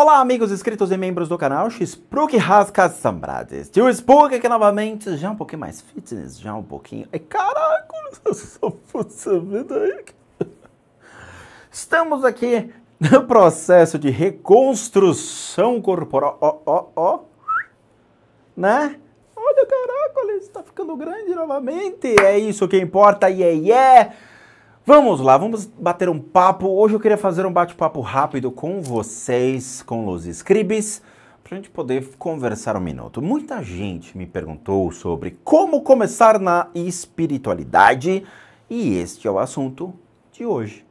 Olá, amigos inscritos e membros do canal Xprook Raskas Sambrades. Tio Spook aqui novamente, já um pouquinho mais fitness, já um pouquinho. Ai, caraca, essa puta vida aí. Estamos aqui no processo de reconstrução corporal. Ó, ó, ó. Né? Olha, caraca, olha, está ficando grande novamente. É isso que importa, e yeah, é, yeah. É. Vamos lá, vamos bater um papo. Hoje eu queria fazer um bate-papo rápido com vocês, com os Scribes, para a gente poder conversar um minuto. Muita gente me perguntou sobre como começar na espiritualidade e este é o assunto de hoje.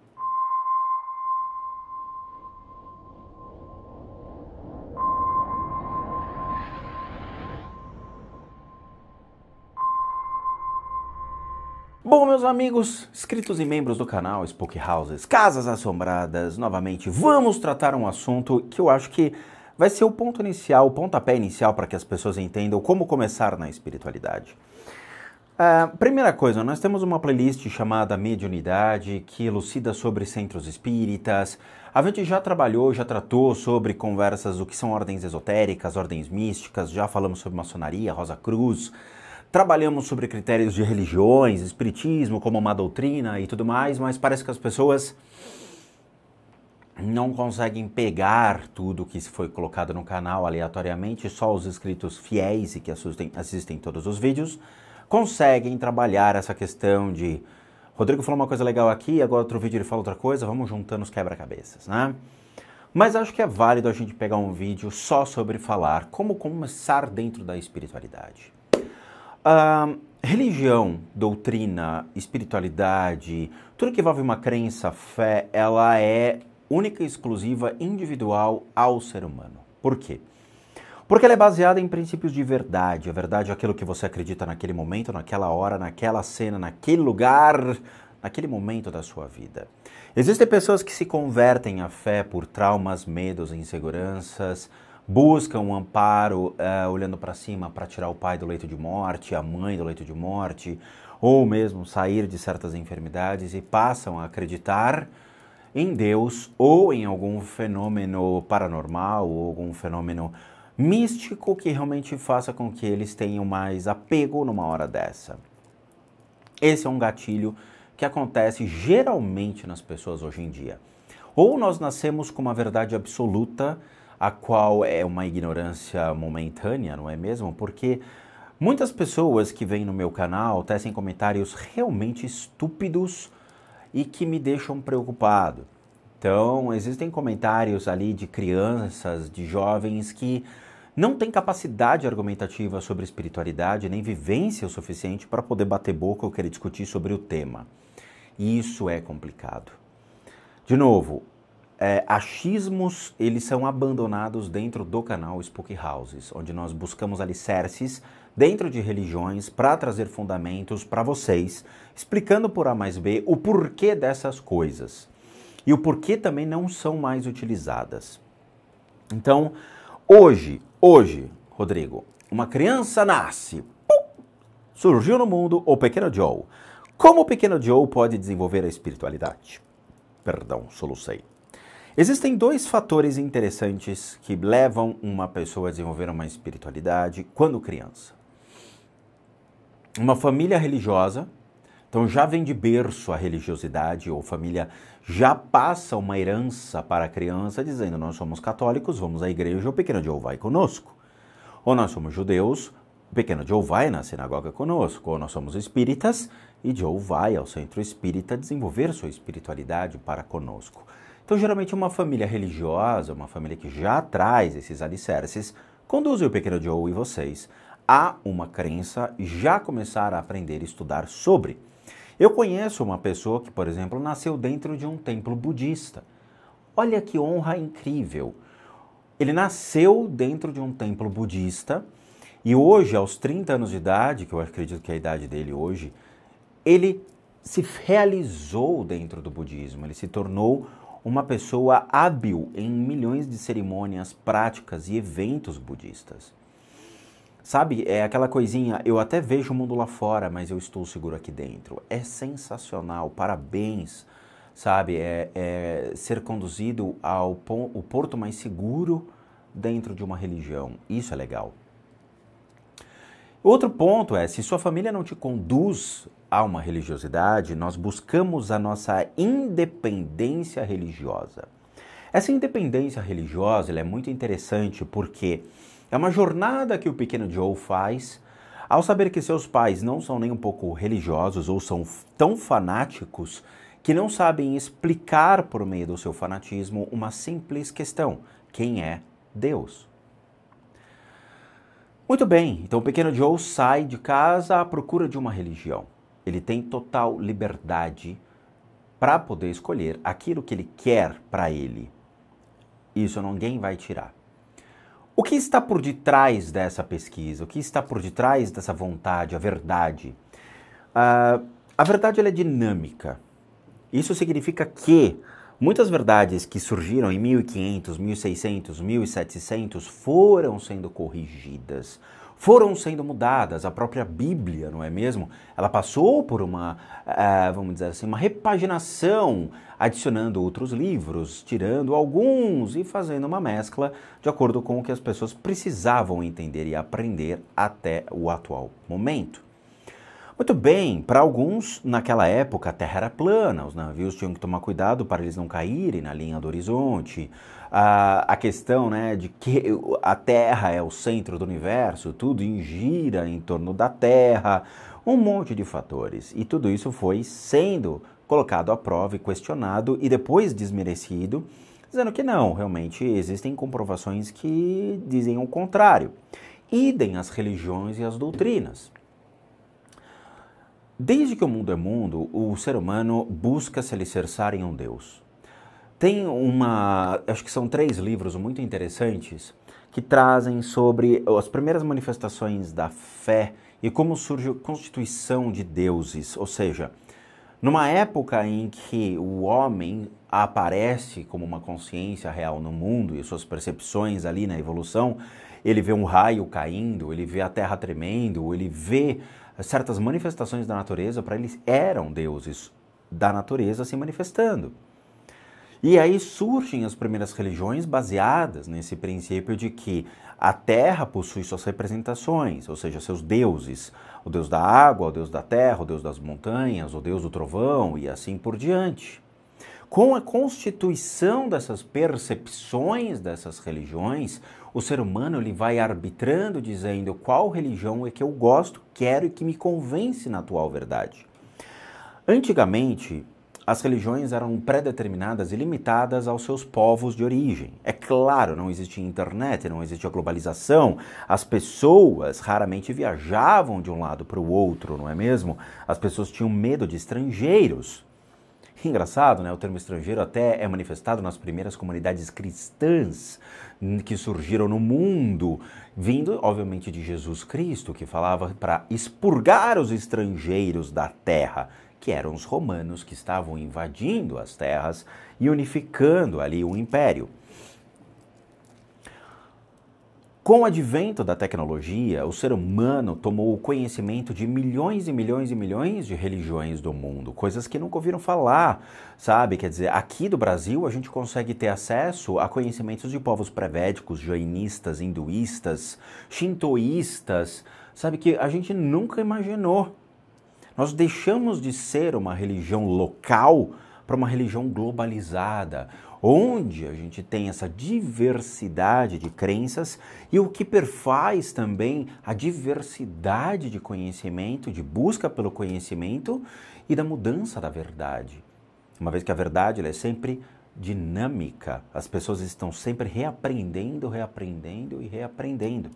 Bom, meus amigos, inscritos e membros do canal Spook Houses, Casas Assombradas, novamente vamos tratar um assunto que eu acho que vai ser o ponto inicial, o pontapé inicial para que as pessoas entendam como começar na espiritualidade. Uh, primeira coisa, nós temos uma playlist chamada Mediunidade, que elucida sobre centros espíritas. A gente já trabalhou, já tratou sobre conversas do que são ordens esotéricas, ordens místicas, já falamos sobre maçonaria, Rosa Cruz, Trabalhamos sobre critérios de religiões, espiritismo como uma doutrina e tudo mais, mas parece que as pessoas não conseguem pegar tudo que foi colocado no canal aleatoriamente, só os inscritos fiéis e que assistem, assistem todos os vídeos conseguem trabalhar essa questão de Rodrigo falou uma coisa legal aqui, agora outro vídeo ele fala outra coisa, vamos juntando os quebra-cabeças, né? Mas acho que é válido a gente pegar um vídeo só sobre falar como começar dentro da espiritualidade. A ah, religião, doutrina, espiritualidade, tudo que envolve uma crença, fé, ela é única exclusiva, individual ao ser humano. Por quê? Porque ela é baseada em princípios de verdade. A verdade é aquilo que você acredita naquele momento, naquela hora, naquela cena, naquele lugar, naquele momento da sua vida. Existem pessoas que se convertem à fé por traumas, medos, inseguranças, buscam um amparo uh, olhando para cima para tirar o pai do leito de morte, a mãe do leito de morte, ou mesmo sair de certas enfermidades e passam a acreditar em Deus ou em algum fenômeno paranormal ou algum fenômeno místico que realmente faça com que eles tenham mais apego numa hora dessa. Esse é um gatilho que acontece geralmente nas pessoas hoje em dia. Ou nós nascemos com uma verdade absoluta a qual é uma ignorância momentânea, não é mesmo? Porque muitas pessoas que vêm no meu canal tecem comentários realmente estúpidos e que me deixam preocupado. Então, existem comentários ali de crianças, de jovens que não têm capacidade argumentativa sobre espiritualidade, nem vivência o suficiente para poder bater boca ou querer discutir sobre o tema. E isso é complicado. De novo, é, achismos eles são abandonados dentro do canal Spooky Houses, onde nós buscamos alicerces dentro de religiões para trazer fundamentos para vocês, explicando por A mais B o porquê dessas coisas e o porquê também não são mais utilizadas. Então, hoje, hoje, Rodrigo, uma criança nasce, pum, surgiu no mundo o pequeno Joe. Como o pequeno Joe pode desenvolver a espiritualidade? Perdão, solucei. Existem dois fatores interessantes que levam uma pessoa a desenvolver uma espiritualidade quando criança. Uma família religiosa, então já vem de berço a religiosidade, ou família já passa uma herança para a criança dizendo: nós somos católicos, vamos à igreja, o pequeno Joe vai conosco. Ou nós somos judeus, o pequeno Joe vai na sinagoga conosco, ou nós somos espíritas e Joe vai ao centro espírita desenvolver sua espiritualidade para conosco. Então, geralmente, uma família religiosa, uma família que já traz esses alicerces, conduz o Pequeno Joe e vocês a uma crença e já começar a aprender e estudar sobre. Eu conheço uma pessoa que, por exemplo, nasceu dentro de um templo budista. Olha que honra incrível! Ele nasceu dentro de um templo budista e hoje, aos 30 anos de idade, que eu acredito que é a idade dele hoje, ele se realizou dentro do budismo, ele se tornou uma pessoa hábil em milhões de cerimônias, práticas e eventos budistas. Sabe, é aquela coisinha, eu até vejo o mundo lá fora, mas eu estou seguro aqui dentro. É sensacional, parabéns, sabe? É, é ser conduzido ao o porto mais seguro dentro de uma religião. Isso é legal. Outro ponto é, se sua família não te conduz a uma religiosidade, nós buscamos a nossa independência religiosa. Essa independência religiosa é muito interessante porque é uma jornada que o pequeno Joe faz ao saber que seus pais não são nem um pouco religiosos ou são tão fanáticos que não sabem explicar por meio do seu fanatismo uma simples questão: quem é Deus? Muito bem, então o pequeno Joe sai de casa à procura de uma religião ele tem total liberdade para poder escolher aquilo que ele quer para ele. Isso ninguém vai tirar. O que está por detrás dessa pesquisa? O que está por detrás dessa vontade, a verdade? Uh, a verdade é dinâmica. Isso significa que muitas verdades que surgiram em 1500, 1600, 1700 foram sendo corrigidas foram sendo mudadas. A própria Bíblia, não é mesmo? Ela passou por uma, eh, vamos dizer assim, uma repaginação, adicionando outros livros, tirando alguns e fazendo uma mescla de acordo com o que as pessoas precisavam entender e aprender até o atual momento. Muito bem, para alguns, naquela época a terra era plana, os navios tinham que tomar cuidado para eles não caírem na linha do horizonte a, a questão né, de que a Terra é o centro do universo, tudo gira em torno da Terra, um monte de fatores. E tudo isso foi sendo colocado à prova e questionado e depois desmerecido, dizendo que não, realmente existem comprovações que dizem o contrário. Idem as religiões e as doutrinas. Desde que o mundo é mundo, o ser humano busca se alicerçar em um Deus. Tem uma. Acho que são três livros muito interessantes que trazem sobre as primeiras manifestações da fé e como surge a constituição de deuses, ou seja, numa época em que o homem aparece como uma consciência real no mundo e suas percepções ali na evolução, ele vê um raio caindo, ele vê a terra tremendo, ele vê certas manifestações da natureza, para eles eram deuses da natureza se manifestando. E aí surgem as primeiras religiões baseadas nesse princípio de que a terra possui suas representações, ou seja, seus deuses, o deus da água, o deus da terra, o deus das montanhas, o deus do trovão e assim por diante. Com a constituição dessas percepções dessas religiões, o ser humano ele vai arbitrando, dizendo qual religião é que eu gosto, quero e que me convence na atual verdade. Antigamente, as religiões eram predeterminadas e limitadas aos seus povos de origem. É claro, não existia internet, não existia globalização, as pessoas raramente viajavam de um lado para o outro, não é mesmo? As pessoas tinham medo de estrangeiros. Engraçado, né? O termo estrangeiro até é manifestado nas primeiras comunidades cristãs que surgiram no mundo, vindo, obviamente, de Jesus Cristo, que falava para expurgar os estrangeiros da terra que eram os romanos que estavam invadindo as terras e unificando ali o império. Com o advento da tecnologia, o ser humano tomou o conhecimento de milhões e milhões e milhões de religiões do mundo, coisas que nunca ouviram falar, sabe? Quer dizer, aqui do Brasil a gente consegue ter acesso a conhecimentos de povos pré-védicos, jainistas, hinduístas, shintoístas, sabe? Que a gente nunca imaginou. Nós deixamos de ser uma religião local para uma religião globalizada, onde a gente tem essa diversidade de crenças e o que perfaz também a diversidade de conhecimento, de busca pelo conhecimento e da mudança da verdade. Uma vez que a verdade é sempre dinâmica, as pessoas estão sempre reaprendendo, reaprendendo e reaprendendo.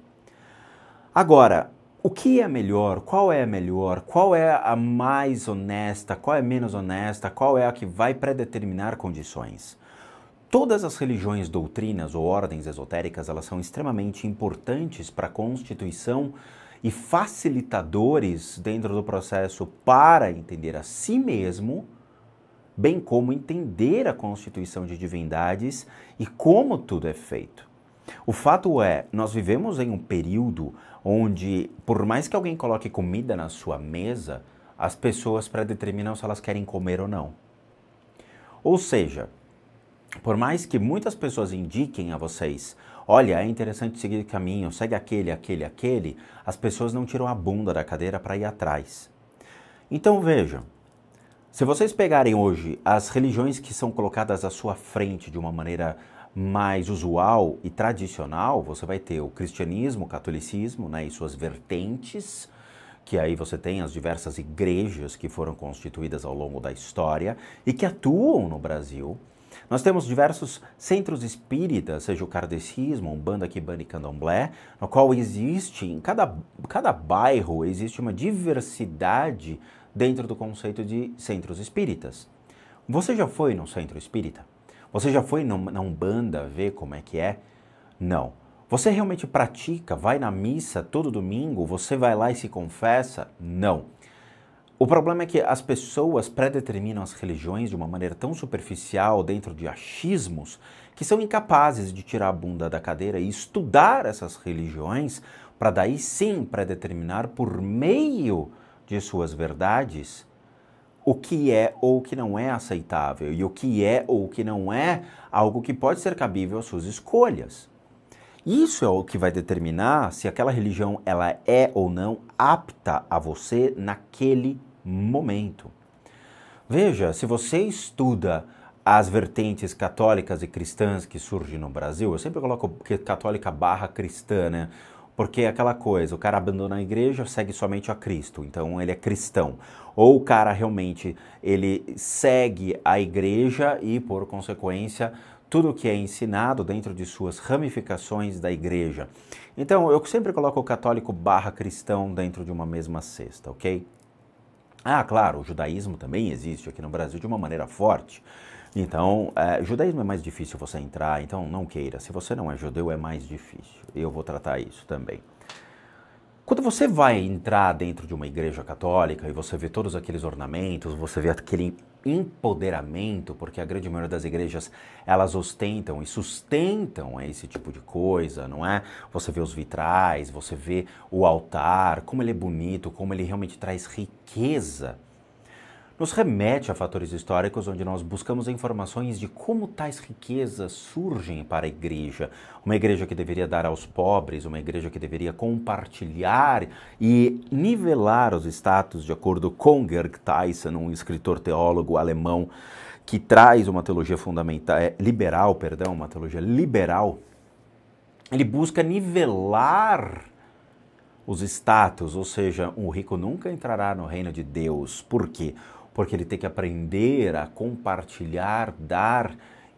Agora, o que é melhor, qual é a melhor, qual é a mais honesta, qual é a menos honesta, qual é a que vai predeterminar condições. Todas as religiões, doutrinas ou ordens esotéricas, elas são extremamente importantes para a constituição e facilitadores dentro do processo para entender a si mesmo, bem como entender a constituição de divindades e como tudo é feito. O fato é, nós vivemos em um período onde, por mais que alguém coloque comida na sua mesa, as pessoas predeterminam se elas querem comer ou não. Ou seja, por mais que muitas pessoas indiquem a vocês, olha, é interessante seguir o caminho, segue aquele, aquele, aquele, as pessoas não tiram a bunda da cadeira para ir atrás. Então vejam, se vocês pegarem hoje as religiões que são colocadas à sua frente de uma maneira mais usual e tradicional, você vai ter o cristianismo, o catolicismo né, e suas vertentes, que aí você tem as diversas igrejas que foram constituídas ao longo da história e que atuam no Brasil. Nós temos diversos centros espíritas, seja o kardecismo, umbanda, Kibana e candomblé, no qual existe, em cada, cada bairro, existe uma diversidade dentro do conceito de centros espíritas. Você já foi num centro espírita? Você já foi na Umbanda ver como é que é? Não. Você realmente pratica, vai na missa todo domingo, você vai lá e se confessa? Não. O problema é que as pessoas predeterminam as religiões de uma maneira tão superficial, dentro de achismos, que são incapazes de tirar a bunda da cadeira e estudar essas religiões, para daí sim predeterminar por meio de suas verdades o que é ou o que não é aceitável e o que é ou o que não é algo que pode ser cabível às suas escolhas. Isso é o que vai determinar se aquela religião ela é ou não apta a você naquele momento. Veja, se você estuda as vertentes católicas e cristãs que surgem no Brasil, eu sempre coloco católica barra cristã, né? Porque é aquela coisa, o cara abandona a igreja, segue somente a Cristo, então ele é cristão. Ou o cara realmente ele segue a igreja e, por consequência, tudo que é ensinado dentro de suas ramificações da igreja. Então, eu sempre coloco o católico barra cristão dentro de uma mesma cesta, ok? Ah, claro, o judaísmo também existe aqui no Brasil de uma maneira forte. Então, é, judaísmo é mais difícil você entrar, então não queira. Se você não é judeu, é mais difícil. Eu vou tratar isso também. Quando você vai entrar dentro de uma igreja católica e você vê todos aqueles ornamentos, você vê aquele empoderamento, porque a grande maioria das igrejas elas ostentam e sustentam esse tipo de coisa, não é? Você vê os vitrais, você vê o altar, como ele é bonito, como ele realmente traz riqueza nos remete a fatores históricos onde nós buscamos informações de como tais riquezas surgem para a igreja. Uma igreja que deveria dar aos pobres, uma igreja que deveria compartilhar e nivelar os status, de acordo com Gerd Tyson, um escritor teólogo alemão que traz uma teologia fundamental, é, liberal, perdão, uma teologia liberal. Ele busca nivelar os status, ou seja, um rico nunca entrará no reino de Deus. Por quê? porque ele tem que aprender a compartilhar, dar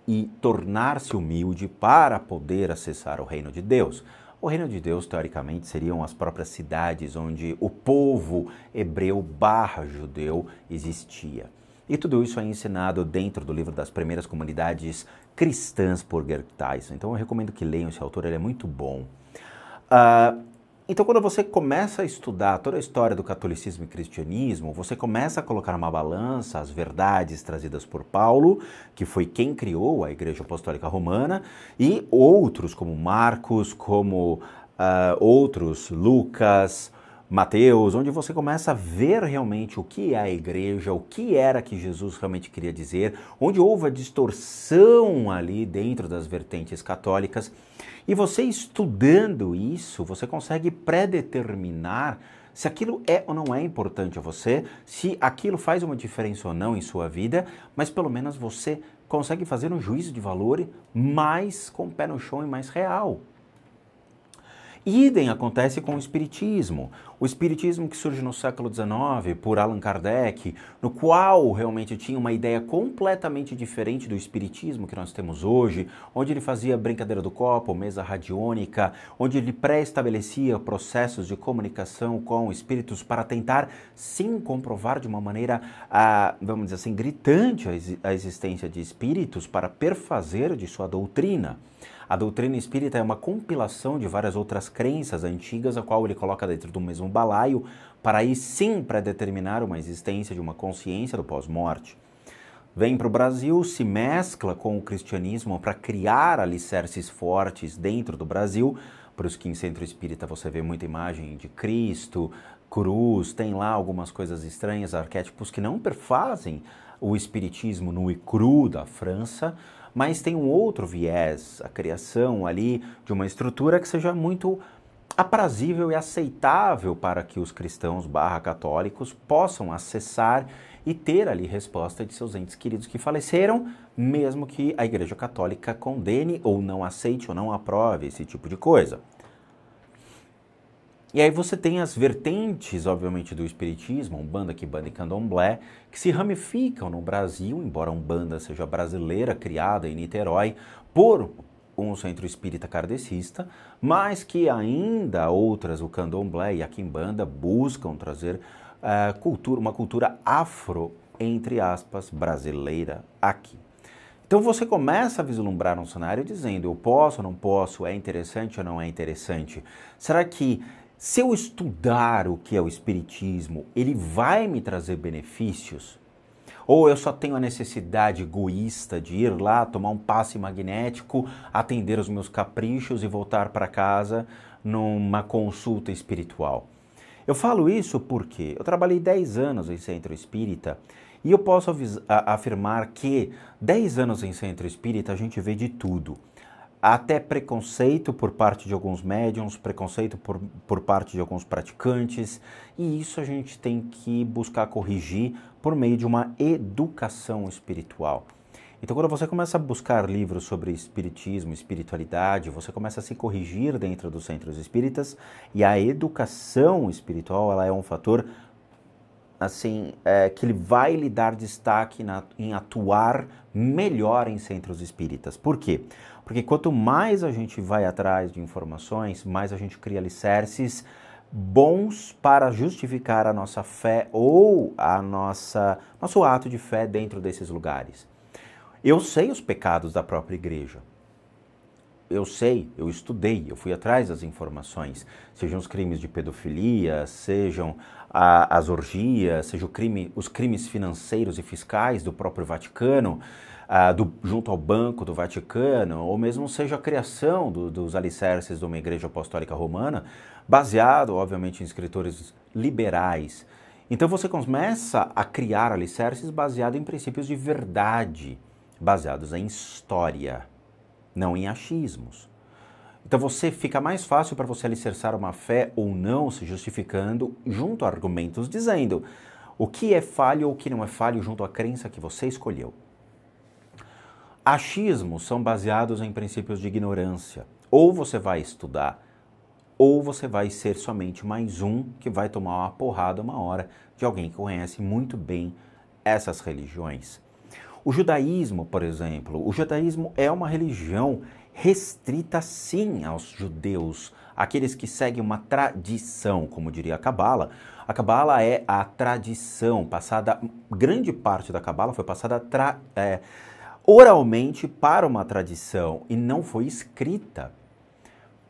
e tornar-se humilde para poder acessar o reino de Deus. O reino de Deus, teoricamente, seriam as próprias cidades onde o povo hebreu barra judeu existia. E tudo isso é ensinado dentro do livro das primeiras comunidades cristãs por Gerg Tyson. Então eu recomendo que leiam esse autor, ele é muito bom. Uh, então, quando você começa a estudar toda a história do catolicismo e cristianismo, você começa a colocar uma balança as verdades trazidas por Paulo, que foi quem criou a Igreja Apostólica Romana, e outros como Marcos, como uh, outros, Lucas, Mateus, onde você começa a ver realmente o que é a igreja, o que era que Jesus realmente queria dizer, onde houve a distorção ali dentro das vertentes católicas. E você estudando isso, você consegue predeterminar se aquilo é ou não é importante a você, se aquilo faz uma diferença ou não em sua vida, mas pelo menos você consegue fazer um juízo de valor mais com o pé no chão e mais real. Idem acontece com o Espiritismo. O Espiritismo que surge no século XIX por Allan Kardec, no qual realmente tinha uma ideia completamente diferente do Espiritismo que nós temos hoje, onde ele fazia brincadeira do copo, mesa radiônica, onde ele pré-estabelecia processos de comunicação com espíritos para tentar sim comprovar de uma maneira, ah, vamos dizer assim, gritante a existência de espíritos para perfazer de sua doutrina. A doutrina espírita é uma compilação de várias outras crenças antigas, a qual ele coloca dentro do mesmo balaio, para aí sim para determinar uma existência de uma consciência do pós-morte. Vem para o Brasil, se mescla com o cristianismo para criar alicerces fortes dentro do Brasil. Por isso que em centro espírita você vê muita imagem de Cristo, cruz, tem lá algumas coisas estranhas, arquétipos que não perfazem o espiritismo nu e cru da França, mas tem um outro viés, a criação ali de uma estrutura que seja muito aprazível e aceitável para que os cristãos barra católicos possam acessar e ter ali resposta de seus entes queridos que faleceram, mesmo que a Igreja Católica condene ou não aceite ou não aprove esse tipo de coisa. E aí você tem as vertentes, obviamente, do espiritismo, Umbanda, Kibanda e Candomblé, que se ramificam no Brasil, embora Umbanda seja brasileira, criada em Niterói, por um centro espírita kardecista, mas que ainda outras, o Candomblé e a Quimbanda, buscam trazer uh, eh, cultura, uma cultura afro, entre aspas, brasileira aqui. Então você começa a vislumbrar um cenário dizendo: eu posso, não posso, é interessante ou não é interessante? Será que se eu estudar o que é o Espiritismo, ele vai me trazer benefícios? Ou eu só tenho a necessidade egoísta de ir lá, tomar um passe magnético, atender os meus caprichos e voltar para casa numa consulta espiritual? Eu falo isso porque eu trabalhei 10 anos em centro espírita e eu posso afirmar que 10 anos em centro espírita a gente vê de tudo. Há até preconceito por parte de alguns médiums, preconceito por, por parte de alguns praticantes, e isso a gente tem que buscar corrigir por meio de uma educação espiritual. Então, quando você começa a buscar livros sobre espiritismo, espiritualidade, você começa a se corrigir dentro dos centros espíritas e a educação espiritual ela é um fator assim é, que ele vai lhe dar destaque na, em atuar melhor em centros espíritas. Por quê? Porque quanto mais a gente vai atrás de informações, mais a gente cria alicerces bons para justificar a nossa fé ou a nossa nosso ato de fé dentro desses lugares. Eu sei os pecados da própria igreja. Eu sei, eu estudei, eu fui atrás das informações, sejam os crimes de pedofilia, sejam a, as orgias, sejam crime, os crimes financeiros e fiscais do próprio Vaticano, ah, do, junto ao Banco do Vaticano, ou mesmo seja a criação do, dos alicerces de uma igreja apostólica romana, baseado, obviamente, em escritores liberais. Então você começa a criar alicerces baseado em princípios de verdade, baseados em história, não em achismos. Então você fica mais fácil para você alicerçar uma fé ou não, se justificando junto a argumentos dizendo o que é falho ou o que não é falho junto à crença que você escolheu. Achismos são baseados em princípios de ignorância. Ou você vai estudar, ou você vai ser somente mais um que vai tomar uma porrada uma hora de alguém que conhece muito bem essas religiões. O judaísmo, por exemplo, o judaísmo é uma religião restrita sim aos judeus, aqueles que seguem uma tradição, como diria a Cabala. A Cabala é a tradição passada, grande parte da Cabala foi passada tra, é, oralmente para uma tradição e não foi escrita.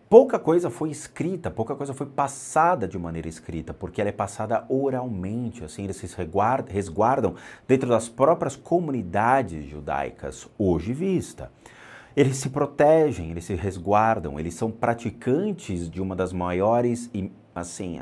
Pouca coisa foi escrita, pouca coisa foi passada de maneira escrita, porque ela é passada oralmente, assim, eles se resguardam dentro das próprias comunidades judaicas hoje vista. Eles se protegem, eles se resguardam, eles são praticantes de uma das maiores e Assim,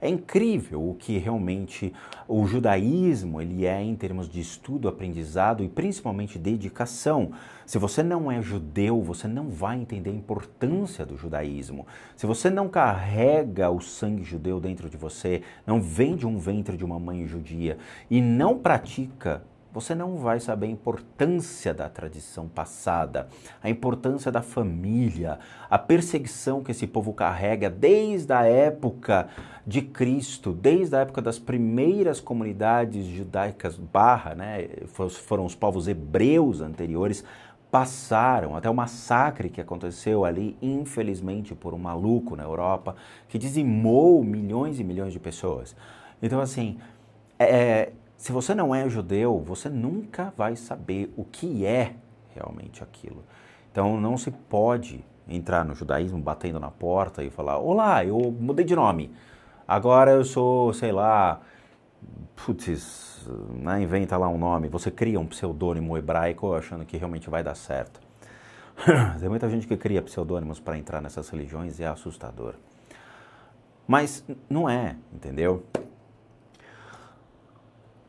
é incrível o que realmente o judaísmo ele é em termos de estudo, aprendizado e principalmente dedicação. Se você não é judeu, você não vai entender a importância do judaísmo. Se você não carrega o sangue judeu dentro de você, não vem de um ventre de uma mãe judia e não pratica você não vai saber a importância da tradição passada, a importância da família, a perseguição que esse povo carrega desde a época de Cristo, desde a época das primeiras comunidades judaicas barra, né, foram os povos hebreus anteriores, passaram, até o massacre que aconteceu ali, infelizmente, por um maluco na Europa, que dizimou milhões e milhões de pessoas. Então, assim, é, é se você não é judeu, você nunca vai saber o que é realmente aquilo. Então não se pode entrar no judaísmo batendo na porta e falar: Olá, eu mudei de nome. Agora eu sou, sei lá, putz, né, inventa lá um nome. Você cria um pseudônimo hebraico achando que realmente vai dar certo. Tem muita gente que cria pseudônimos para entrar nessas religiões e é assustador. Mas não é, entendeu?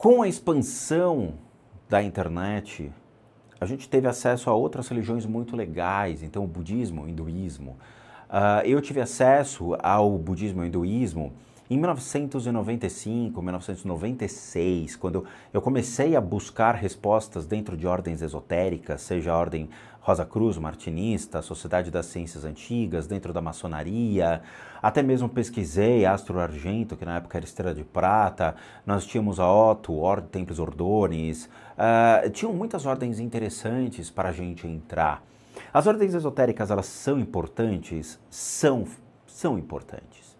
Com a expansão da internet, a gente teve acesso a outras religiões muito legais, então o budismo, o hinduísmo. Uh, eu tive acesso ao budismo e ao hinduísmo em 1995, 1996, quando eu comecei a buscar respostas dentro de ordens esotéricas, seja a ordem Rosa Cruz, martinista, Sociedade das Ciências Antigas, dentro da maçonaria, até mesmo pesquisei Astro Argento, que na época era Estrela de Prata, nós tínhamos a Otto, Or Templos Ordones, uh, tinham muitas ordens interessantes para a gente entrar. As ordens esotéricas, elas são importantes? São, são importantes.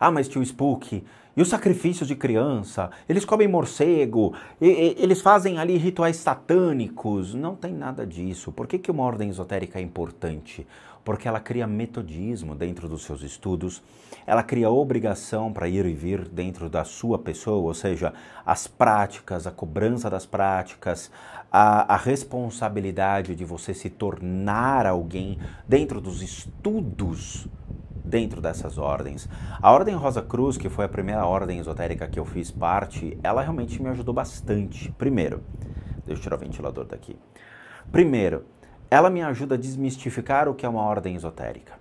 Ah, mas tio Spook, e os sacrifícios de criança, eles comem morcego, e, e, eles fazem ali rituais satânicos. Não tem nada disso. Por que, que uma ordem esotérica é importante? Porque ela cria metodismo dentro dos seus estudos, ela cria obrigação para ir e vir dentro da sua pessoa, ou seja, as práticas, a cobrança das práticas, a, a responsabilidade de você se tornar alguém dentro dos estudos dentro dessas ordens. A Ordem Rosa Cruz, que foi a primeira ordem esotérica que eu fiz parte, ela realmente me ajudou bastante. Primeiro, deixa eu tirar o ventilador daqui. Primeiro, ela me ajuda a desmistificar o que é uma ordem esotérica.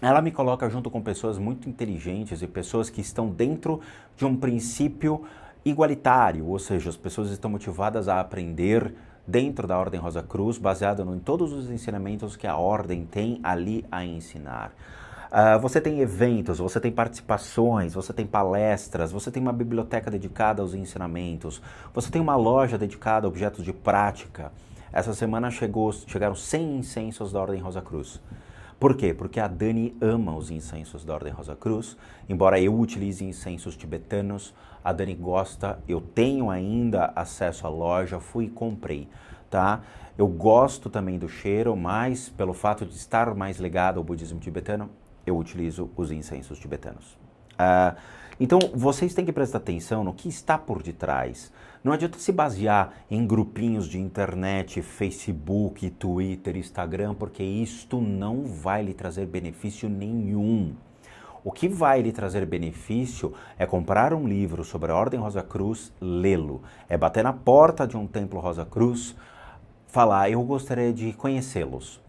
Ela me coloca junto com pessoas muito inteligentes e pessoas que estão dentro de um princípio igualitário, ou seja, as pessoas estão motivadas a aprender dentro da Ordem Rosa Cruz, baseado em todos os ensinamentos que a Ordem tem ali a ensinar. Ah, você tem eventos, você tem participações, você tem palestras, você tem uma biblioteca dedicada aos ensinamentos, você tem uma loja dedicada a objetos de prática. Essa semana chegou, chegaram 100 incensos da Ordem Rosa Cruz. Por quê? Porque a Dani ama os incensos da Ordem Rosa Cruz. Embora eu utilize incensos tibetanos, a Dani gosta. Eu tenho ainda acesso à loja, fui e comprei, tá? Eu gosto também do cheiro, mas pelo fato de estar mais ligado ao budismo tibetano, eu utilizo os incensos tibetanos. Uh, então, vocês têm que prestar atenção no que está por detrás. Não adianta se basear em grupinhos de internet, Facebook, Twitter, Instagram, porque isto não vai lhe trazer benefício nenhum. O que vai lhe trazer benefício é comprar um livro sobre a Ordem Rosa Cruz, lê-lo. É bater na porta de um templo Rosa Cruz, falar: Eu gostaria de conhecê-los.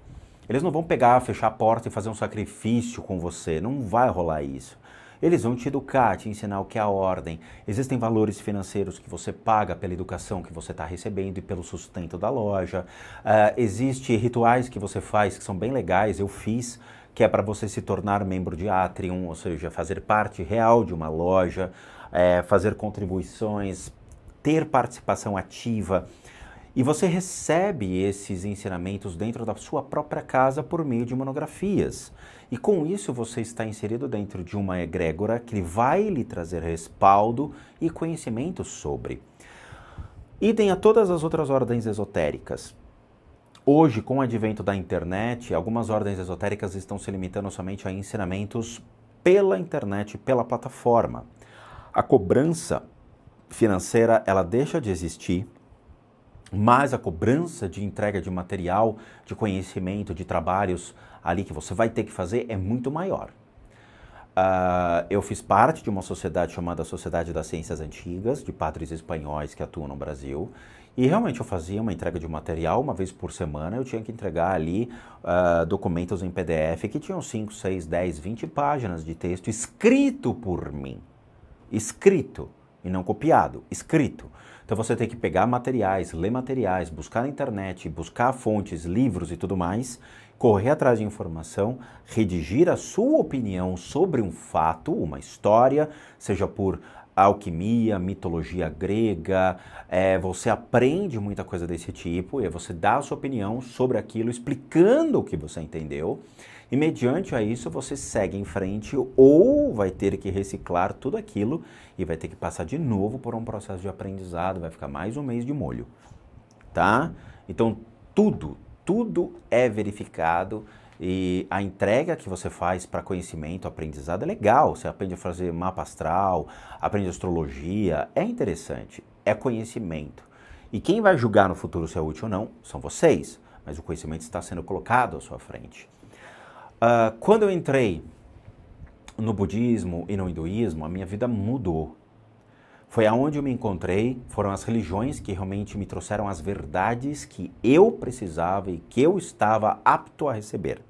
Eles não vão pegar, fechar a porta e fazer um sacrifício com você. Não vai rolar isso. Eles vão te educar, te ensinar o que é a ordem. Existem valores financeiros que você paga pela educação que você está recebendo e pelo sustento da loja. Uh, ah, Existem rituais que você faz que são bem legais, eu fiz, que é para você se tornar membro de Atrium, ou seja, fazer parte real de uma loja, é, fazer contribuições, ter participação ativa. E você recebe esses ensinamentos dentro da sua própria casa por meio de monografias. E com isso você está inserido dentro de uma egrégora que vai lhe trazer respaldo e conhecimento sobre. Idem a todas as outras ordens esotéricas. Hoje, com o advento da internet, algumas ordens esotéricas estão se limitando somente a ensinamentos pela internet, pela plataforma. A cobrança financeira, ela deixa de existir mas a cobrança de entrega de material, de conhecimento, de trabalhos ali que você vai ter que fazer é muito maior. Uh, eu fiz parte de uma sociedade chamada Sociedade das Ciências Antigas, de padres espanhóis que atuam no Brasil, e realmente eu fazia uma entrega de material uma vez por semana, eu tinha que entregar ali uh, documentos em PDF que tinham 5, 6, 10, 20 páginas de texto escrito por mim. Escrito, e não copiado, escrito. Então você tem que pegar materiais, ler materiais, buscar na internet, buscar fontes, livros e tudo mais, correr atrás de informação, redigir a sua opinião sobre um fato, uma história, seja por alquimia, mitologia grega, é, você aprende muita coisa desse tipo e você dá a sua opinião sobre aquilo, explicando o que você entendeu. E mediante a isso você segue em frente ou vai ter que reciclar tudo aquilo e vai ter que passar de novo por um processo de aprendizado, vai ficar mais um mês de molho, tá? Então tudo, tudo é verificado e a entrega que você faz para conhecimento, aprendizado é legal. Você aprende a fazer mapa astral, aprende astrologia, é interessante, é conhecimento. E quem vai julgar no futuro se é útil ou não são vocês, mas o conhecimento está sendo colocado à sua frente. Uh, quando eu entrei no budismo e no hinduísmo, a minha vida mudou. Foi aonde eu me encontrei, foram as religiões que realmente me trouxeram as verdades que eu precisava e que eu estava apto a receber.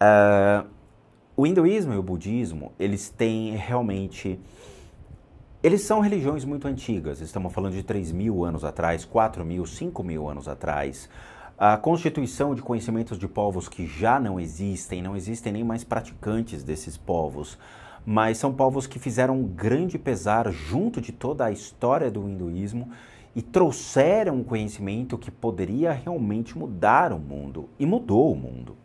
Uh, o hinduísmo e o budismo, eles têm realmente... Eles são religiões muito antigas, estamos falando de 3 mil anos atrás, 4 mil, 5 mil anos atrás. A constituição de conhecimentos de povos que já não existem, não existem nem mais praticantes desses povos, mas são povos que fizeram um grande pesar junto de toda a história do hinduísmo e trouxeram um conhecimento que poderia realmente mudar o mundo, e mudou o mundo.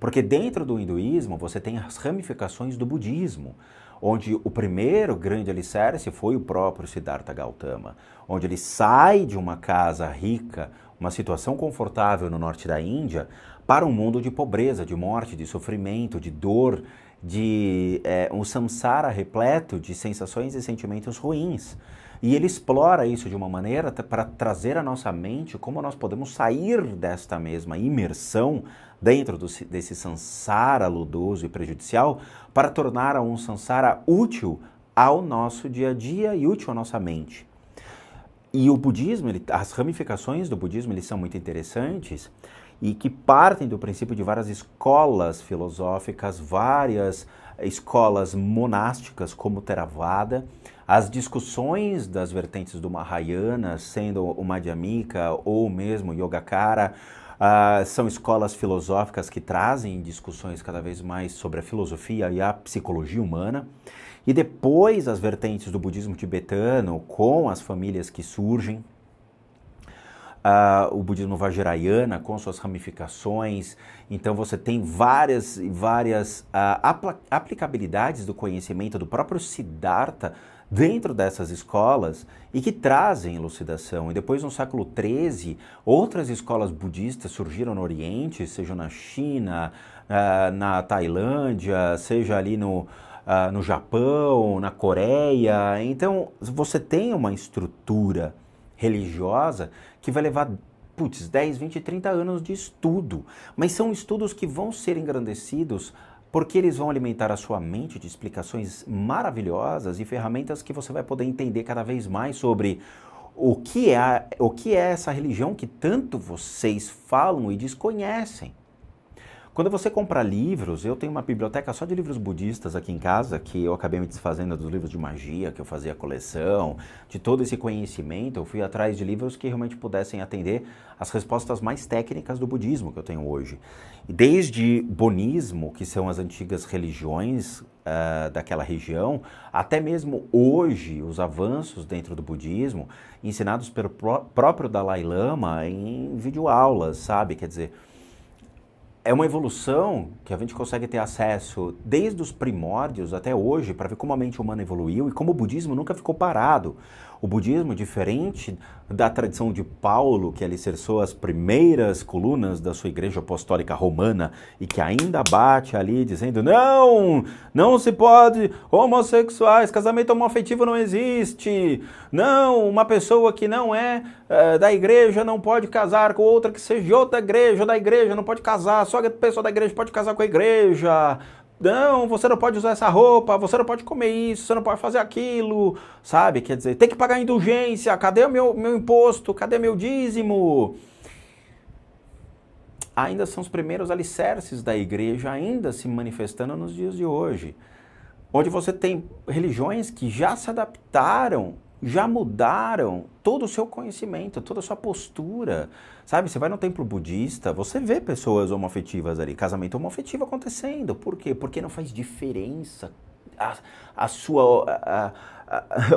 Porque dentro do hinduísmo você tem as ramificações do budismo, onde o primeiro grande alicerce foi o próprio Siddhartha Gautama, onde ele sai de uma casa rica, uma situação confortável no norte da Índia, para um mundo de pobreza, de morte, de sofrimento, de dor, de é, um samsara repleto de sensações e sentimentos ruins. E ele explora isso de uma maneira para trazer à nossa mente como nós podemos sair desta mesma imersão dentro do, desse sansara ludoso e prejudicial para tornar um sansara útil ao nosso dia a dia e útil à nossa mente. E o budismo, ele, as ramificações do budismo, eles são muito interessantes e que partem do princípio de várias escolas filosóficas, várias escolas monásticas como Theravada, as discussões das vertentes do Mahayana, sendo o Madhyamika ou mesmo Yogacara, Uh, ah, são escolas filosóficas que trazem discussões cada vez mais sobre a filosofia e a psicologia humana. E depois as vertentes do budismo tibetano, com as famílias que surgem, uh, o budismo vajrayana, com suas ramificações. Então você tem várias várias uh, aplicabilidades do conhecimento do próprio Siddhartha dentro dessas escolas e que trazem elucidação. E depois, no século XIII, outras escolas budistas surgiram no Oriente, seja na China, ah, na Tailândia, seja ali no, ah, no Japão, na Coreia. Então, você tem uma estrutura religiosa que vai levar putz, 10, 20, 30 anos de estudo. Mas são estudos que vão ser engrandecidos porque eles vão alimentar a sua mente de explicações maravilhosas e ferramentas que você vai poder entender cada vez mais sobre o que é, a, o que é essa religião que tanto vocês falam e desconhecem. Quando você compra livros, eu tenho uma biblioteca só de livros budistas aqui em casa, que eu acabei me desfazendo dos livros de magia, que eu fazia coleção, de todo esse conhecimento, eu fui atrás de livros que realmente pudessem atender as respostas mais técnicas do budismo que eu tenho hoje. Desde bonismo, que são as antigas religiões uh, daquela região, até mesmo hoje, os avanços dentro do budismo, ensinados pelo pró próprio Dalai Lama em videoaulas, sabe? Quer dizer, é uma evolução que a gente consegue ter acesso desde os primórdios até hoje para ver como a mente humana evoluiu e como o budismo nunca ficou parado. O budismo, é diferente da tradição de Paulo, que alicerçou as primeiras colunas da sua igreja apostólica romana e que ainda bate ali dizendo: não, não se pode, homossexuais, casamento homoafetivo não existe, não, uma pessoa que não é uh, da igreja não pode casar com outra que seja outra igreja, da igreja não pode casar, só a pessoa da igreja pode casar com a igreja. Não, você não pode usar essa roupa, você não pode comer isso, você não pode fazer aquilo, sabe? Quer dizer, tem que pagar indulgência, cadê o meu, meu imposto, cadê meu dízimo? Ainda são os primeiros alicerces da igreja, ainda se manifestando nos dias de hoje. Onde você tem religiões que já se adaptaram já mudaram todo o seu conhecimento, toda a sua postura. Sabe, você vai no templo budista, você vê pessoas homoafetivas ali, casamento homoafetivo acontecendo. Por quê? Porque não faz diferença a, a sua. A,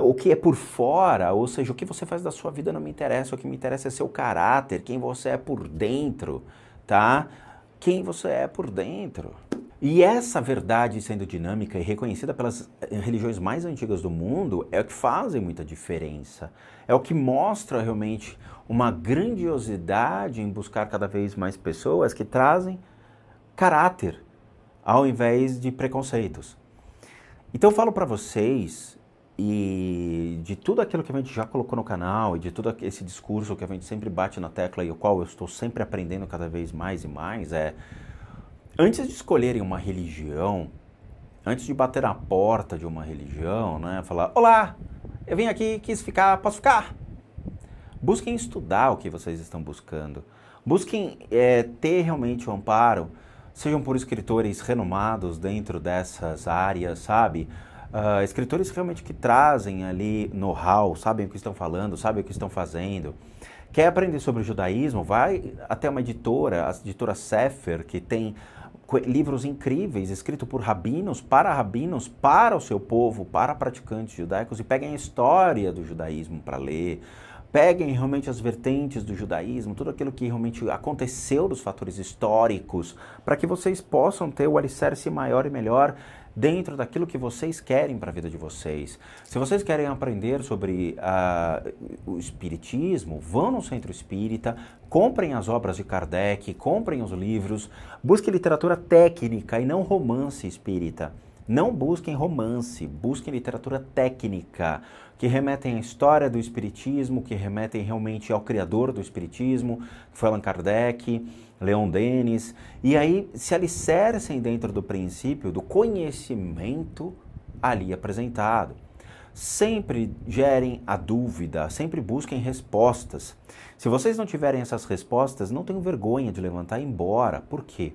o que é por fora, ou seja, o que você faz da sua vida não me interessa, o que me interessa é seu caráter, quem você é por dentro, tá? quem você é por dentro. E essa verdade sendo dinâmica e reconhecida pelas eh, religiões mais antigas do mundo é o que faz muita diferença. É o que mostra realmente uma grandiosidade em buscar cada vez mais pessoas que trazem caráter ao invés de preconceitos. Então eu falo para vocês e de tudo aquilo que a gente já colocou no canal e de todo esse discurso que a gente sempre bate na tecla e o qual eu estou sempre aprendendo cada vez mais e mais é antes de escolherem uma religião, antes de bater na porta de uma religião, né, falar: "Olá, eu vim aqui, quis ficar, posso ficar?" Busquem estudar o que vocês estão buscando. Busquem é, ter realmente o um amparo, sejam por escritores renomados dentro dessas áreas, sabe? uh, escritores realmente que trazem ali know-how, sabem o que estão falando, sabem o que estão fazendo. Quer aprender sobre o judaísmo? Vai até uma editora, a editora Sefer, que tem livros incríveis escritos por rabinos, para rabinos, para o seu povo, para praticantes judaicos, e peguem a história do judaísmo para ler peguem realmente as vertentes do judaísmo, tudo aquilo que realmente aconteceu dos fatores históricos, para que vocês possam ter o alicerce maior e melhor dentro daquilo que vocês querem para a vida de vocês. Se vocês querem aprender sobre uh, o espiritismo, vão no centro espírita, comprem as obras de Kardec, comprem os livros, busquem literatura técnica e não romance espírita. Não busquem romance, busquem literatura técnica que remetem à história do Espiritismo, que remetem realmente ao criador do Espiritismo, que foi Allan Kardec, Leon Denis, e aí se alicercem dentro do princípio do conhecimento ali apresentado. Sempre gerem a dúvida, sempre busquem respostas. Se vocês não tiverem essas respostas, não tenham vergonha de levantar e ir embora. Por quê?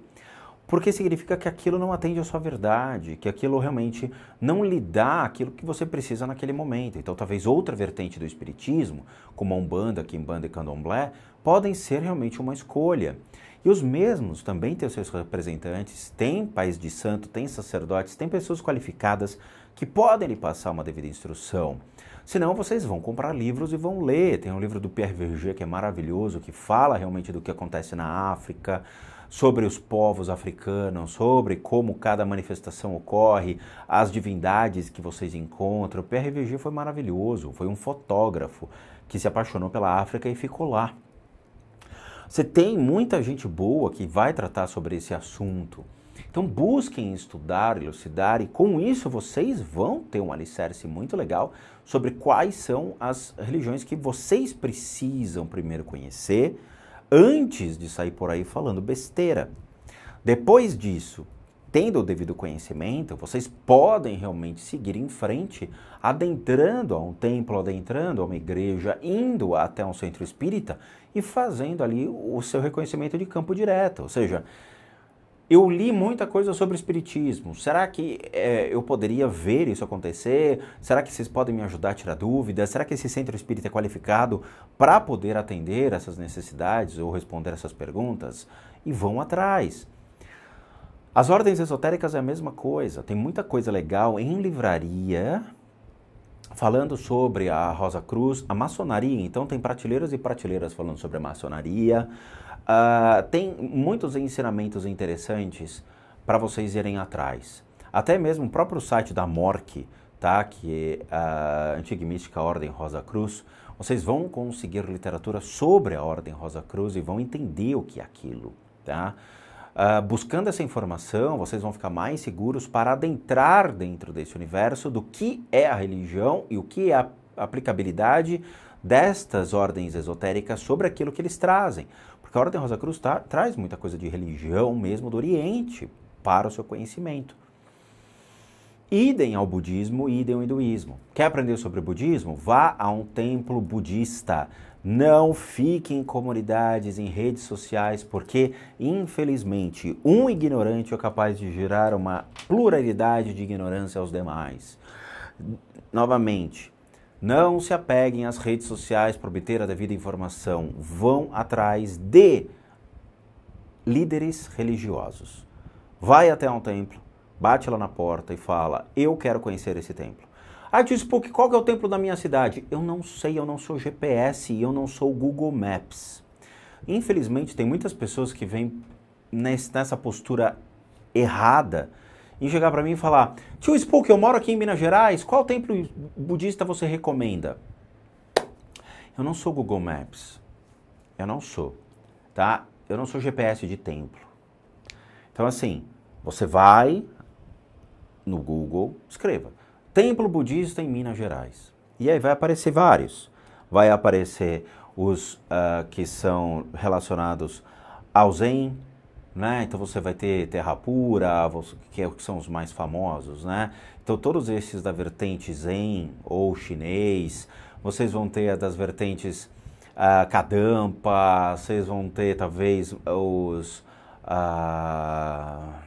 porque significa que aquilo não atende à sua verdade, que aquilo realmente não lhe dá aquilo que você precisa naquele momento. Então, talvez outra vertente do espiritismo, como a Umbanda, Kimbanda e Candomblé, podem ser realmente uma escolha. E os mesmos também têm seus representantes, têm pais de santo, têm sacerdotes, têm pessoas qualificadas que podem lhe passar uma devida instrução. Senão vocês vão comprar livros e vão ler. Tem um livro do Pierre Verger que é maravilhoso, que fala realmente do que acontece na África, sobre os povos africanos, sobre como cada manifestação ocorre, as divindades que vocês encontram. O PRVG foi maravilhoso, foi um fotógrafo que se apaixonou pela África e ficou lá. Você tem muita gente boa que vai tratar sobre esse assunto. Então busquem estudar, elucidar e com isso vocês vão ter um alicerce muito legal sobre quais são as religiões que vocês precisam primeiro conhecer antes de sair por aí falando besteira. Depois disso, tendo o devido conhecimento, vocês podem realmente seguir em frente, adentrando a um templo, adentrando a uma igreja, indo até um centro espírita e fazendo ali o seu reconhecimento de campo direto. Ou seja, eu li muita coisa sobre o espiritismo. Será que é, eu poderia ver isso acontecer? Será que vocês podem me ajudar a tirar dúvidas? Será que esse centro espírita é qualificado para poder atender essas necessidades ou responder essas perguntas? E vão atrás. As ordens esotéricas é a mesma coisa. Tem muita coisa legal em livraria Falando sobre a Rosa Cruz, a maçonaria, então tem prateleiras e prateleiras falando sobre a maçonaria. Uh, tem muitos ensinamentos interessantes para vocês irem atrás. Até mesmo o próprio site da MORC, tá? que é a antiga e mística Ordem Rosa Cruz, vocês vão conseguir literatura sobre a Ordem Rosa Cruz e vão entender o que é aquilo. Tá? Uh, buscando essa informação, vocês vão ficar mais seguros para adentrar dentro desse universo do que é a religião e o que é a aplicabilidade destas ordens esotéricas sobre aquilo que eles trazem. Porque a Ordem Rosa Cruz tá, traz muita coisa de religião mesmo do Oriente para o seu conhecimento. Idem ao budismo, idem ao hinduísmo. Quer aprender sobre o budismo? Vá a um templo budista. Não fique em comunidades, em redes sociais, porque, infelizmente, um ignorante é capaz de gerar uma pluralidade de ignorância aos demais. Novamente, não se apeguem às redes sociais para obter a devida informação. Vão atrás de líderes religiosos. Vai até um templo bate lá na porta e fala: Eu quero conhecer esse templo. Aí Tio diz, Pô, qual que é o templo da minha cidade? Eu não sei, eu não sou GPS, eu não sou Google Maps. Infelizmente, tem muitas pessoas que vêm nessa postura errada e chegar para mim e falar: Tio Spook, eu moro aqui em Minas Gerais, qual templo budista você recomenda? Eu não sou Google Maps. Eu não sou, tá? Eu não sou GPS de templo. Então, assim, você vai, no Google, escreva Templo Budista em Minas Gerais. E aí vai aparecer vários. Vai aparecer os uh, que são relacionados ao Zen, né? Então você vai ter Terra Pura, é que, são os mais famosos, né? Então todos esses da vertente Zen ou chinês, vocês vão ter das vertentes uh, Kadampa, vocês vão ter talvez os... Uh,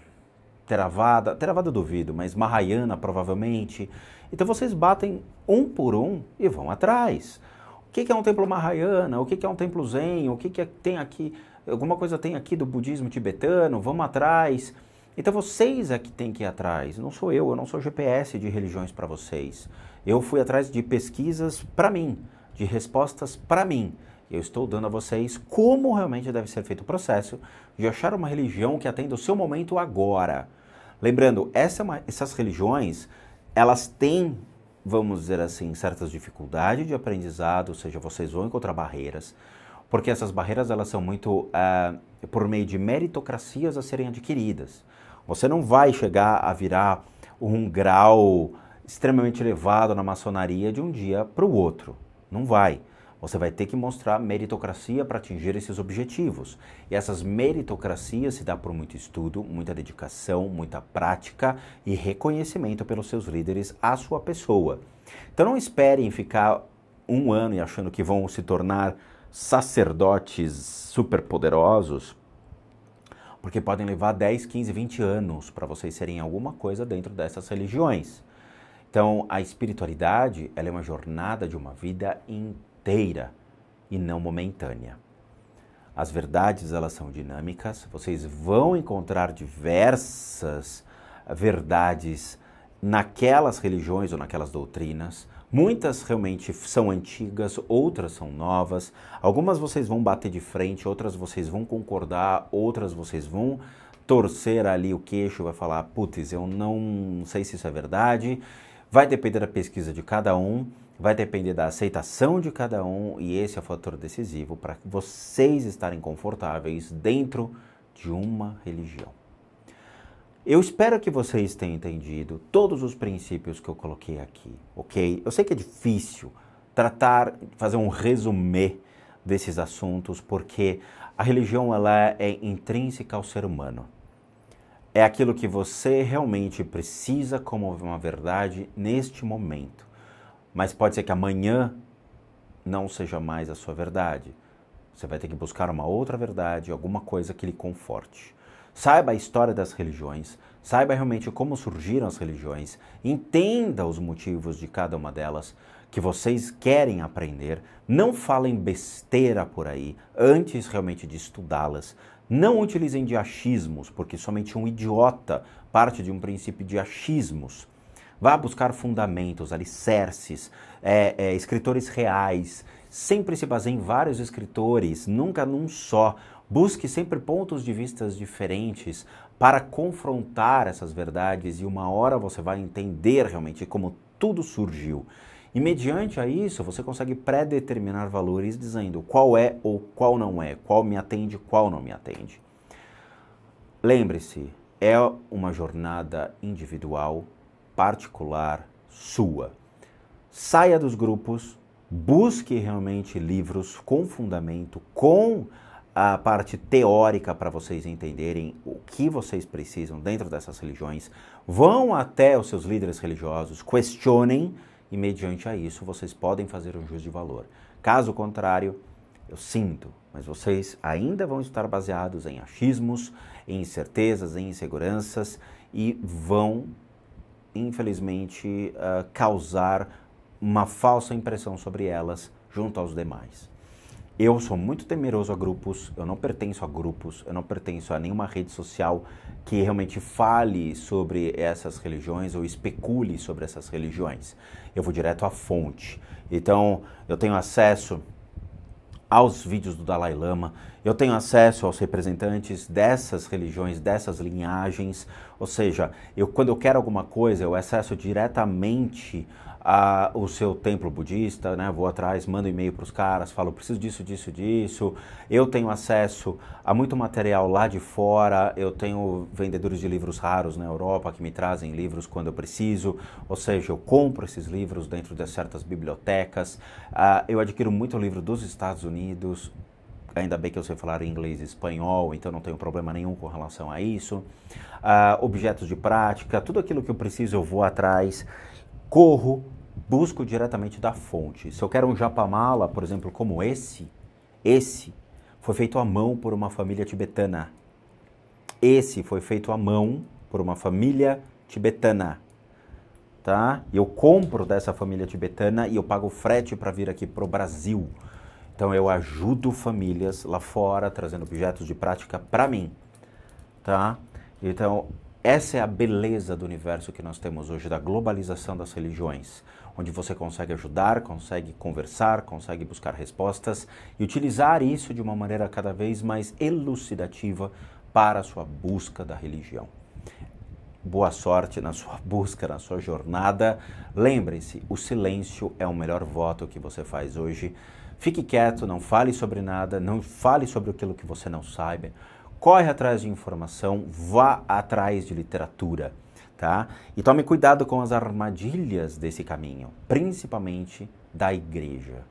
Theravada, Theravada eu duvido, mas Mahayana provavelmente. Então vocês batem um por um e vão atrás. O que é um templo Mahayana? O que é um templo Zen? O que, é, tem aqui? Alguma coisa tem aqui do budismo tibetano? Vamos atrás. Então vocês é que tem que ir atrás, não sou eu, eu não sou GPS de religiões para vocês. Eu fui atrás de pesquisas para mim, de respostas para mim. Eu estou dando a vocês como realmente deve ser feito o processo de achar uma religião que atenda o seu momento agora. Lembrando, essa, essas religiões, elas têm, vamos dizer assim, certas dificuldades de aprendizado, ou seja, vocês vão encontrar barreiras, porque essas barreiras elas são muito uh, por meio de meritocracias a serem adquiridas. Você não vai chegar a virar um grau extremamente elevado na maçonaria de um dia para o outro. Não vai. Você vai ter que mostrar meritocracia para atingir esses objetivos. E essas meritocracias se dá por muito estudo, muita dedicação, muita prática e reconhecimento pelos seus líderes à sua pessoa. Então não esperem ficar um ano e achando que vão se tornar sacerdotes superpoderosos, porque podem levar 10, 15, 20 anos para vocês serem alguma coisa dentro dessas religiões. Então, a espiritualidade, ela é uma jornada de uma vida inteira certeira e não momentânea. As verdades elas são dinâmicas, vocês vão encontrar diversas verdades naquelas religiões ou naquelas doutrinas. Muitas realmente são antigas, outras são novas. Algumas vocês vão bater de frente, outras vocês vão concordar, outras vocês vão torcer ali o queixo, vai falar: putz, eu não sei se isso é verdade. Vai depender da pesquisa de cada um. Vai depender da aceitação de cada um e esse é o fator decisivo para vocês estarem confortáveis dentro de uma religião. Eu espero que vocês tenham entendido todos os princípios que eu coloquei aqui, ok? Eu sei que é difícil tratar, fazer um resumê desses assuntos, porque a religião ela é intrínseca ao ser humano. É aquilo que você realmente precisa como uma verdade neste momento. Mas pode ser que amanhã não seja mais a sua verdade. Você vai ter que buscar uma outra verdade, alguma coisa que lhe conforte. Saiba a história das religiões, saiba realmente como surgiram as religiões, entenda os motivos de cada uma delas que vocês querem aprender, não falem besteira por aí antes realmente de estudá-las. Não utilizem de achismos, porque somente um idiota parte de um princípio de achismos. Vá buscar fundamentos, alicerces, é, é, escritores reais. Sempre se baseie em vários escritores, nunca num só. Busque sempre pontos de vistas diferentes para confrontar essas verdades e uma hora você vai entender realmente como tudo surgiu. E mediante a isso, você consegue pré-determinar valores dizendo qual é ou qual não é, qual me atende, qual não me atende. Lembre-se, é uma jornada individual particular sua. Saia dos grupos, busque realmente livros com fundamento, com a parte teórica para vocês entenderem o que vocês precisam dentro dessas religiões. Vão até os seus líderes religiosos, questionem e, mediante a isso, vocês podem fazer um juízo de valor. Caso contrário, eu sinto, mas vocês ainda vão estar baseados em achismos, em incertezas, em inseguranças e vão infelizmente, uh, causar uma falsa impressão sobre elas junto aos demais. Eu sou muito temeroso a grupos, eu não pertenço a grupos, eu não pertenço a nenhuma rede social que realmente fale sobre essas religiões ou especule sobre essas religiões. Eu vou direto à fonte. Então, eu tenho acesso aos vídeos do Dalai Lama, eu tenho acesso aos representantes dessas religiões, dessas linhagens, ou seja, eu, quando eu quero alguma coisa, eu acesso diretamente a, o seu templo budista, né? Vou atrás, mando e-mail para os caras, falo, preciso disso, disso, disso. Eu tenho acesso a muito material lá de fora. Eu tenho vendedores de livros raros na Europa que me trazem livros quando eu preciso. Ou seja, eu compro esses livros dentro de certas bibliotecas. Uh, eu adquiro muito livro dos Estados Unidos, ainda bem que eu sei falar inglês e espanhol, então não tenho problema nenhum com relação a isso. Uh, objetos de prática, tudo aquilo que eu preciso eu vou atrás, corro, busco diretamente da fonte. Se eu quero um japamala, por exemplo, como esse, esse foi feito à mão por uma família tibetana. Esse foi feito à mão por uma família tibetana. Tá? Eu compro dessa família tibetana e eu pago frete para vir aqui para o Brasil. Então eu ajudo famílias lá fora trazendo objetos de prática para mim. Tá? Então essa é a beleza do universo que nós temos hoje, da globalização das religiões, onde você consegue ajudar, consegue conversar, consegue buscar respostas e utilizar isso de uma maneira cada vez mais elucidativa para a sua busca da religião. Boa sorte na sua busca, na sua jornada. Lembre-se, o silêncio é o melhor voto que você faz hoje. Fique quieto, não fale sobre nada, não fale sobre aquilo que você não sabe corre atrás de informação, vá atrás de literatura, tá? E tome cuidado com as armadilhas desse caminho, principalmente da igreja.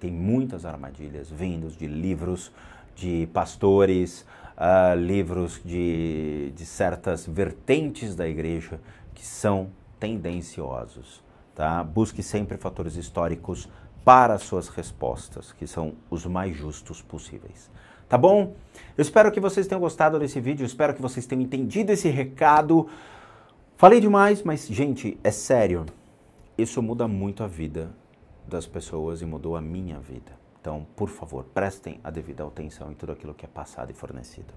Tem muitas armadilhas vindas de livros de pastores, uh, livros de, de certas vertentes da igreja que são tendenciosos, tá? Busque sempre fatores históricos para suas respostas, que são os mais justos possíveis. Tá bom? Eu espero que vocês tenham gostado desse vídeo, espero que vocês tenham entendido esse recado. Falei demais, mas gente, é sério. Isso muda muito a vida das pessoas e mudou a minha vida. Então, por favor, prestem a devida atenção em tudo aquilo que é passado e fornecido.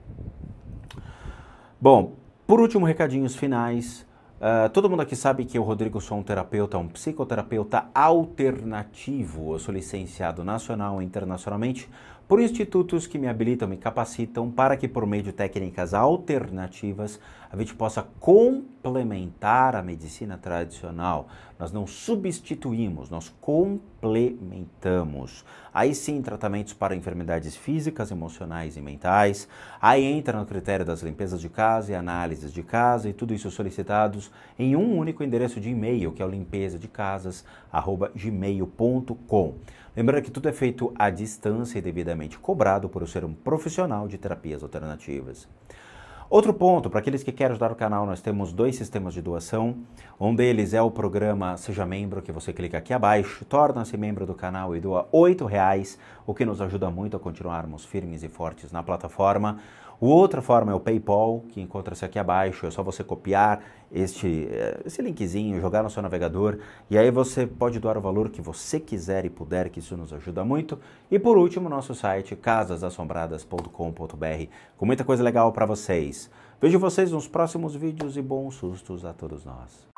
Bom, por último, recadinhos finais. Uh, todo mundo aqui sabe que eu, Rodrigo, sou um terapeuta, um psicoterapeuta alternativo. Eu sou licenciado nacional e internacionalmente por institutos que me habilitam, me capacitam para que, por meio de técnicas alternativas, a gente possa complementar a medicina tradicional. Nós não substituímos, nós complementamos. Aí sim, tratamentos para enfermidades físicas, emocionais e mentais. Aí entra no critério das limpezas de casa e análises de casa, e tudo isso solicitados em um único endereço de e-mail, que é o limpeza de casas@gmail.com. Lembrando que tudo é feito à distância e devidamente cobrado por eu ser um profissional de terapias alternativas. Outro ponto, para aqueles que querem ajudar o canal, nós temos dois sistemas de doação. Um deles é o programa Seja Membro, que você clica aqui abaixo, torna-se membro do canal e doa R$ reais, o que nos ajuda muito a continuarmos firmes e fortes na plataforma. Outra forma é o PayPal, que encontra-se aqui abaixo. É só você copiar este eh, esse linkzinho, jogar no seu navegador e aí você pode doar o valor que você quiser e puder, que isso nos ajuda muito. E por último, nosso site casasassombradas.com.br, com muita coisa legal para vocês. Vejo vocês nos próximos vídeos e bons sustos a todos nós.